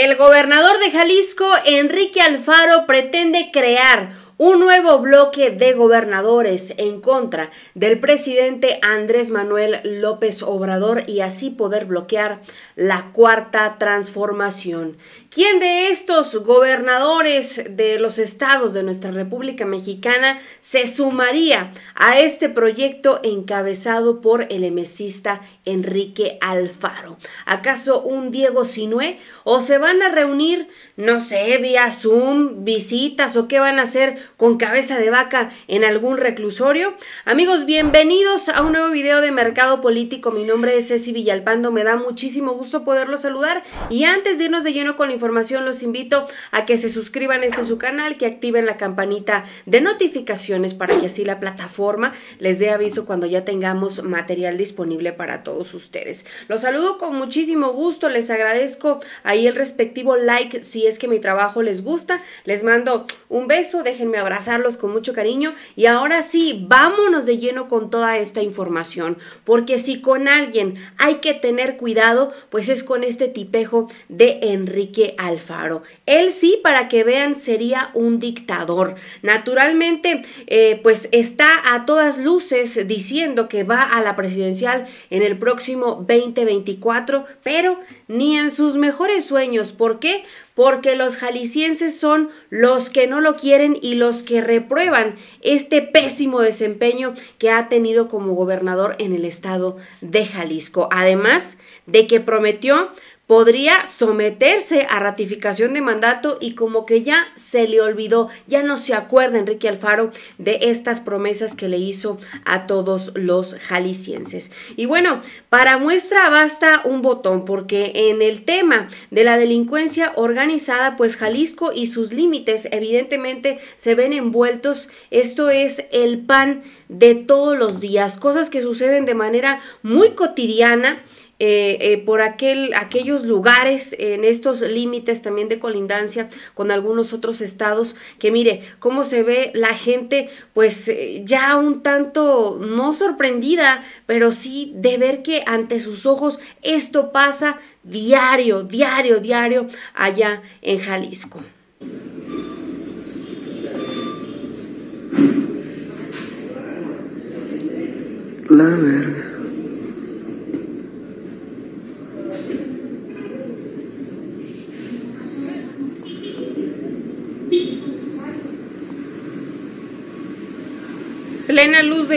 El gobernador de Jalisco, Enrique Alfaro, pretende crear un nuevo bloque de gobernadores en contra del presidente Andrés Manuel López Obrador y así poder bloquear la cuarta transformación. ¿Quién de estos gobernadores de los estados de nuestra República Mexicana se sumaría a este proyecto encabezado por el emesista Enrique Alfaro? ¿Acaso un Diego Sinué? ¿O se van a reunir, no sé, vía Zoom, visitas o qué van a hacer? con cabeza de vaca en algún reclusorio? Amigos, bienvenidos a un nuevo video de Mercado Político. Mi nombre es Ceci Villalpando, me da muchísimo gusto poderlos saludar y antes de irnos de lleno con la información, los invito a que se suscriban a este su canal, que activen la campanita de notificaciones para que así la plataforma les dé aviso cuando ya tengamos material disponible para todos ustedes. Los saludo con muchísimo gusto, les agradezco ahí el respectivo like si es que mi trabajo les gusta. Les mando un beso, déjenme abrazarlos con mucho cariño y ahora sí, vámonos de lleno con toda esta información, porque si con alguien hay que tener cuidado, pues es con este tipejo de Enrique Alfaro. Él sí, para que vean, sería un dictador. Naturalmente, eh, pues está a todas luces diciendo que va a la presidencial en el próximo 2024, pero ni en sus mejores sueños. ¿Por qué? porque los jaliscienses son los que no lo quieren y los que reprueban este pésimo desempeño que ha tenido como gobernador en el estado de Jalisco. Además de que prometió podría someterse a ratificación de mandato y como que ya se le olvidó, ya no se acuerda Enrique Alfaro de estas promesas que le hizo a todos los jaliscienses. Y bueno, para muestra basta un botón, porque en el tema de la delincuencia organizada, pues Jalisco y sus límites evidentemente se ven envueltos, esto es el pan de todos los días, cosas que suceden de manera muy cotidiana eh, eh, por aquel, aquellos lugares, en estos límites también de colindancia con algunos otros estados, que mire cómo se ve la gente pues eh, ya un tanto no sorprendida, pero sí de ver que ante sus ojos esto pasa diario, diario, diario allá en Jalisco.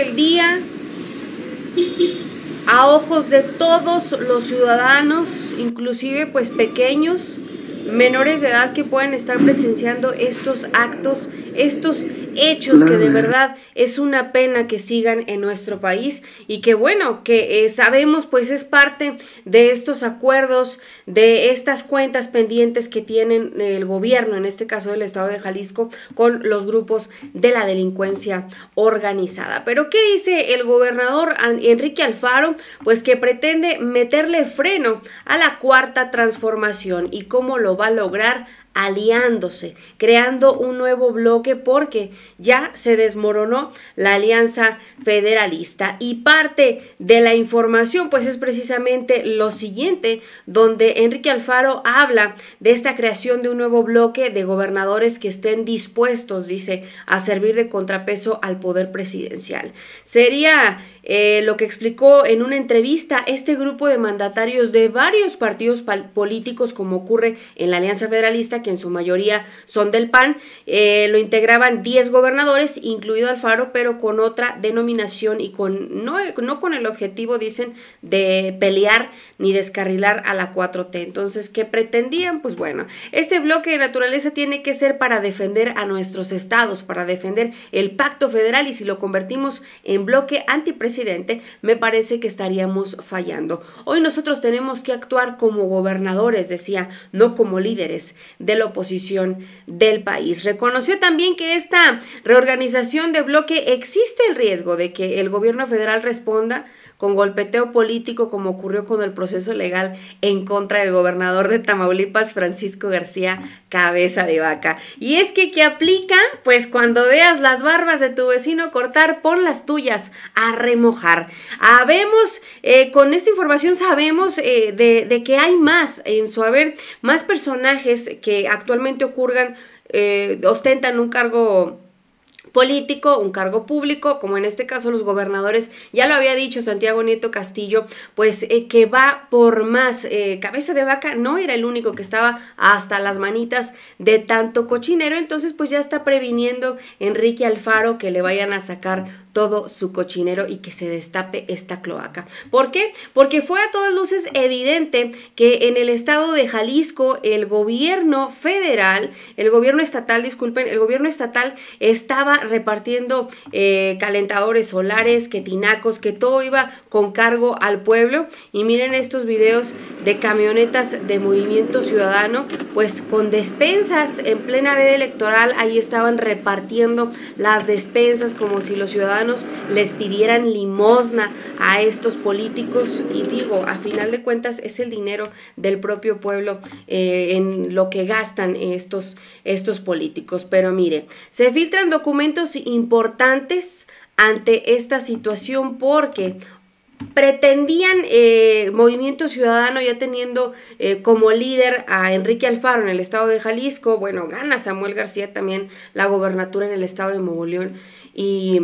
el día a ojos de todos los ciudadanos, inclusive pues pequeños, menores de edad que puedan estar presenciando estos actos, estos hechos que de verdad es una pena que sigan en nuestro país y que bueno, que eh, sabemos pues es parte de estos acuerdos, de estas cuentas pendientes que tienen eh, el gobierno, en este caso del Estado de Jalisco, con los grupos de la delincuencia organizada. Pero ¿qué dice el gobernador Enrique Alfaro? Pues que pretende meterle freno a la cuarta transformación y cómo lo va a lograr aliándose, creando un nuevo bloque porque ya se desmoronó la alianza federalista. Y parte de la información pues es precisamente lo siguiente, donde Enrique Alfaro habla de esta creación de un nuevo bloque de gobernadores que estén dispuestos, dice, a servir de contrapeso al poder presidencial. Sería eh, lo que explicó en una entrevista este grupo de mandatarios de varios partidos políticos, como ocurre en la Alianza Federalista, que en su mayoría son del PAN. Eh, lo integraban 10 gobernadores, incluido Alfaro, pero con otra denominación y con no, no con el objetivo, dicen, de pelear ni descarrilar a la 4T. Entonces, ¿qué pretendían? Pues bueno, este bloque de naturaleza tiene que ser para defender a nuestros estados, para defender el pacto federal y si lo convertimos en bloque antipresidente, me parece que estaríamos fallando. Hoy nosotros tenemos que actuar como gobernadores, decía, no como líderes de la oposición del país. Reconoció también que esta reorganización de bloque existe el riesgo de que el gobierno federal responda con golpeteo político como ocurrió con el proceso legal en contra del gobernador de Tamaulipas, Francisco García Cabeza de Vaca. Y es que que aplica, pues cuando veas las barbas de tu vecino cortar, pon las tuyas a remojar. Habemos, eh, con esta información sabemos eh, de, que hay más en su haber, más personajes que actualmente ocurran, eh, ostentan un cargo político, un cargo público, como en este caso los gobernadores, ya lo había dicho Santiago Nieto Castillo, pues eh, que va por más. Eh, cabeza de vaca no era el único que estaba hasta las manitas de tanto cochinero, entonces pues ya está previniendo Enrique Alfaro que le vayan a sacar todo su cochinero y que se destape esta cloaca. ¿Por qué? Porque fue a todas luces evidente que en el estado de Jalisco el gobierno federal, el gobierno estatal, disculpen, el gobierno estatal estaba repartiendo eh, calentadores solares, que tinacos, que todo iba con cargo al pueblo. Y miren estos videos de camionetas de Movimiento Ciudadano, pues con despensas en plena veda electoral, ahí estaban repartiendo las despensas como si los ciudadanos les pidieran limosna a estos políticos y digo, a final de cuentas es el dinero del propio pueblo eh, en lo que gastan estos, estos políticos. Pero mire, se filtran documentos importantes ante esta situación porque pretendían eh, Movimiento Ciudadano ya teniendo eh, como líder a Enrique Alfaro en el estado de Jalisco, bueno, gana Samuel García también la gobernatura en el estado de Nuevo y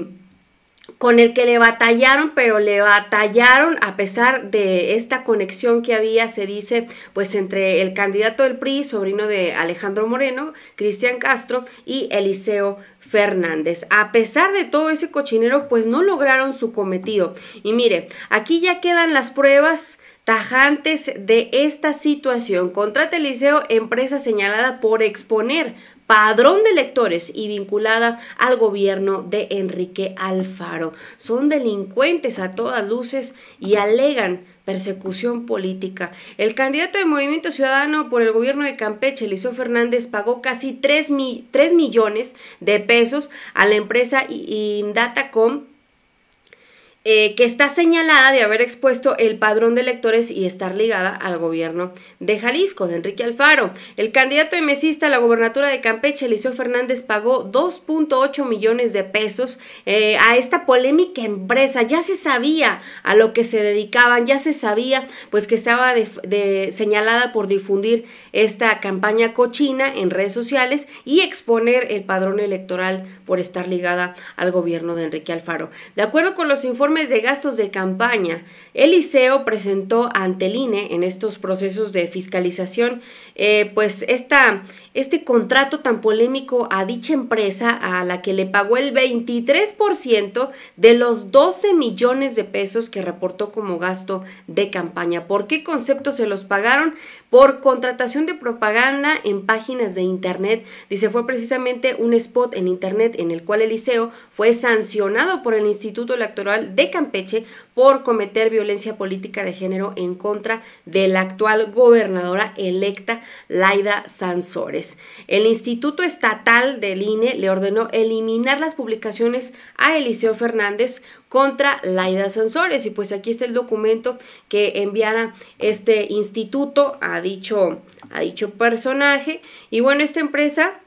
con el que le batallaron, pero le batallaron a pesar de esta conexión que había, se dice, pues entre el candidato del PRI, sobrino de Alejandro Moreno, Cristian Castro y Eliseo Fernández. A pesar de todo ese cochinero, pues no lograron su cometido. Y mire, aquí ya quedan las pruebas tajantes de esta situación. Contrata Eliseo, empresa señalada por exponer padrón de electores y vinculada al gobierno de Enrique Alfaro. Son delincuentes a todas luces y alegan persecución política. El candidato de Movimiento Ciudadano por el gobierno de Campeche, Eliseo Fernández, pagó casi 3, 3 millones de pesos a la empresa Indatacom eh, que está señalada de haber expuesto el padrón de electores y estar ligada al gobierno de Jalisco, de Enrique Alfaro. El candidato emesista a la gobernatura de Campeche, Eliseo Fernández, pagó 2.8 millones de pesos eh, a esta polémica empresa. Ya se sabía a lo que se dedicaban, ya se sabía pues que estaba señalada por difundir esta campaña cochina en redes sociales y exponer el padrón electoral por estar ligada al gobierno de Enrique Alfaro. De acuerdo con los informes de gastos de campaña. Eliseo presentó ante el INE en estos procesos de fiscalización, eh, pues esta, este contrato tan polémico a dicha empresa a la que le pagó el 23% de los 12 millones de pesos que reportó como gasto de campaña. ¿Por qué concepto se los pagaron? Por contratación de propaganda en páginas de internet. Dice, fue precisamente un spot en internet en el cual Eliseo fue sancionado por el Instituto Electoral de Campeche por cometer violencia política de género en contra de la actual gobernadora electa Laida Sansores. El Instituto Estatal del INE le ordenó eliminar las publicaciones a Eliseo Fernández contra Laida Sansores y pues aquí está el documento que enviara este instituto dicho, a dicho personaje y bueno, esta empresa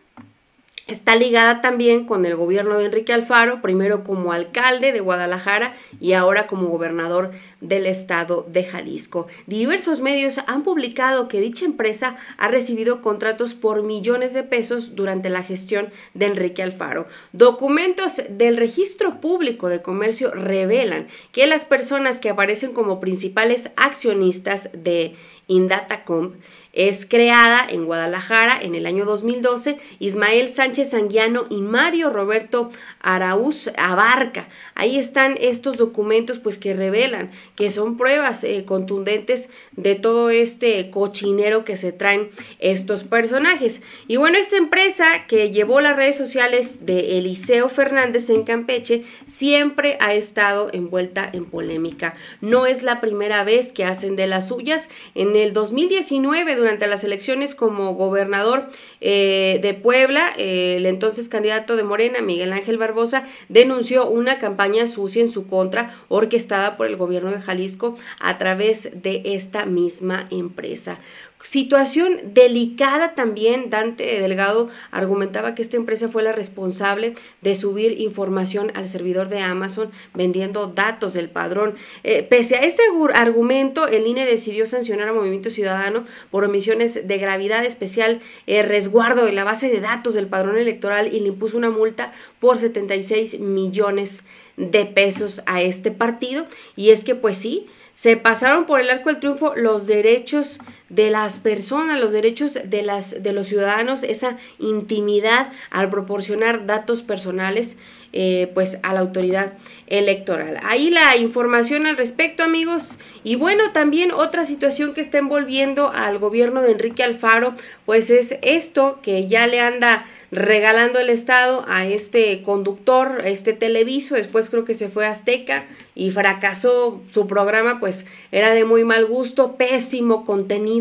Está ligada también con el gobierno de Enrique Alfaro, primero como alcalde de Guadalajara y ahora como gobernador del estado de Jalisco. Diversos medios han publicado que dicha empresa ha recibido contratos por millones de pesos durante la gestión de Enrique Alfaro. Documentos del registro público de comercio revelan que las personas que aparecen como principales accionistas de Indatacomp, es creada en Guadalajara en el año 2012. Ismael Sánchez Sanguiano y Mario Roberto Araúz Abarca. Ahí están estos documentos pues que revelan que son pruebas eh, contundentes de todo este cochinero que se traen estos personajes. Y bueno, esta empresa que llevó las redes sociales de Eliseo Fernández en Campeche siempre ha estado envuelta en polémica. No es la primera vez que hacen de las suyas en el 2019, durante las elecciones como gobernador eh, de Puebla, eh, el entonces candidato de Morena, Miguel Ángel Barbosa, denunció una campaña sucia en su contra, orquestada por el gobierno de Jalisco a través de esta misma empresa. Situación delicada también, Dante Delgado argumentaba que esta empresa fue la responsable de subir información al servidor de Amazon vendiendo datos del padrón. Eh, pese a este argumento, el INE decidió sancionar a Movimiento Ciudadano por omisiones de gravedad especial, eh, resguardo de la base de datos del padrón electoral y le impuso una multa por 76 millones de pesos a este partido. Y es que pues sí, se pasaron por el arco del triunfo los derechos de las personas, los derechos de, las, de los ciudadanos, esa intimidad al proporcionar datos personales eh, pues a la autoridad electoral. Ahí la información al respecto amigos y bueno también otra situación que está envolviendo al gobierno de Enrique Alfaro pues es esto que ya le anda regalando el Estado a este conductor, a este televiso, después creo que se fue a Azteca y fracasó su programa pues era de muy mal gusto, pésimo contenido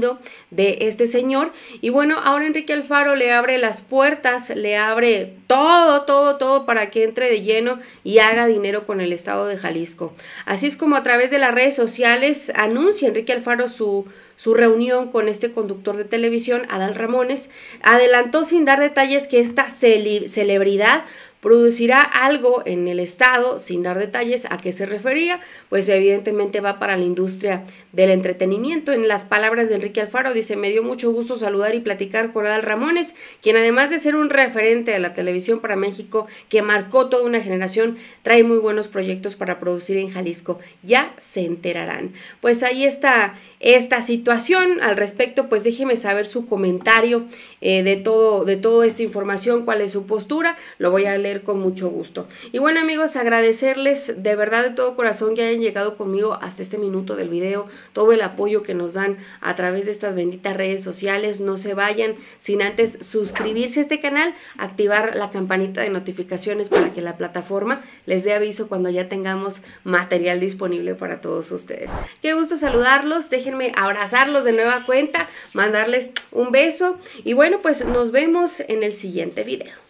de este señor. Y bueno, ahora Enrique Alfaro le abre las puertas, le abre todo, todo, todo para que entre de lleno y haga dinero con el Estado de Jalisco. Así es como a través de las redes sociales anuncia Enrique Alfaro su, su reunión con este conductor de televisión, Adal Ramones. Adelantó sin dar detalles que esta celebridad producirá algo en el Estado, sin dar detalles a qué se refería, pues evidentemente va para la industria del entretenimiento. En las palabras de Enrique Alfaro dice, me dio mucho gusto saludar y platicar con Adal Ramones, quien además de ser un referente de la televisión para México, que marcó toda una generación, trae muy buenos proyectos para producir en Jalisco. Ya se enterarán. Pues ahí está esta situación al respecto, pues déjeme saber su comentario eh, de, todo, de toda esta información, cuál es su postura. Lo voy a leer con mucho gusto. Y bueno amigos, agradecerles de verdad de todo corazón que hayan llegado conmigo hasta este minuto del video, todo el apoyo que nos dan a través de estas benditas redes sociales. No se vayan sin antes suscribirse a este canal, activar la campanita de notificaciones para que la plataforma les dé aviso cuando ya tengamos material disponible para todos ustedes. Qué gusto saludarlos, déjenme abrazarlos de nueva cuenta, mandarles un beso y bueno, pues nos vemos en el siguiente video.